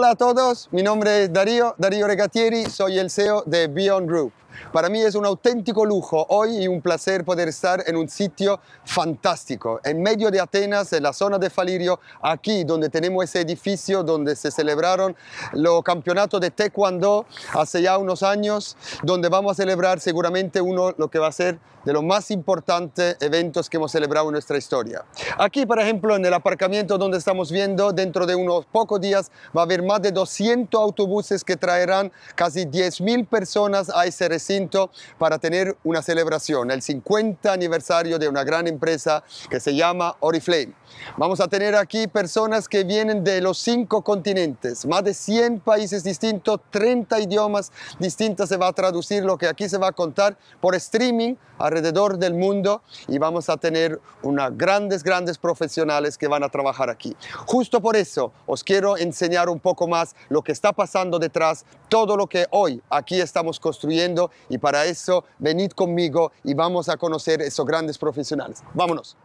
Hola a todos, mi nombre es Darío, Darío Regatieri, soy el CEO de Beyond Group. Para mí es un auténtico lujo hoy y un placer poder estar en un sitio fantástico, en medio de Atenas, en la zona de Falirio, aquí donde tenemos ese edificio donde se celebraron los campeonatos de Taekwondo hace ya unos años, donde vamos a celebrar seguramente uno lo que va a ser de los más importantes eventos que hemos celebrado en nuestra historia. Aquí, por ejemplo, en el aparcamiento donde estamos viendo, dentro de unos pocos días va a haber más de 200 autobuses que traerán casi 10.000 personas a ese recinto para tener una celebración, el 50 aniversario de una gran empresa que se llama Oriflame. Vamos a tener aquí personas que vienen de los cinco continentes, más de 100 países distintos, 30 idiomas distintos se va a traducir lo que aquí se va a contar por streaming alrededor del mundo y vamos a tener unas grandes, grandes profesionales que van a trabajar aquí. Justo por eso os quiero enseñar un poco más lo que está pasando detrás, todo lo que hoy aquí estamos construyendo y para eso, venid conmigo y vamos a conocer esos grandes profesionales. Vámonos.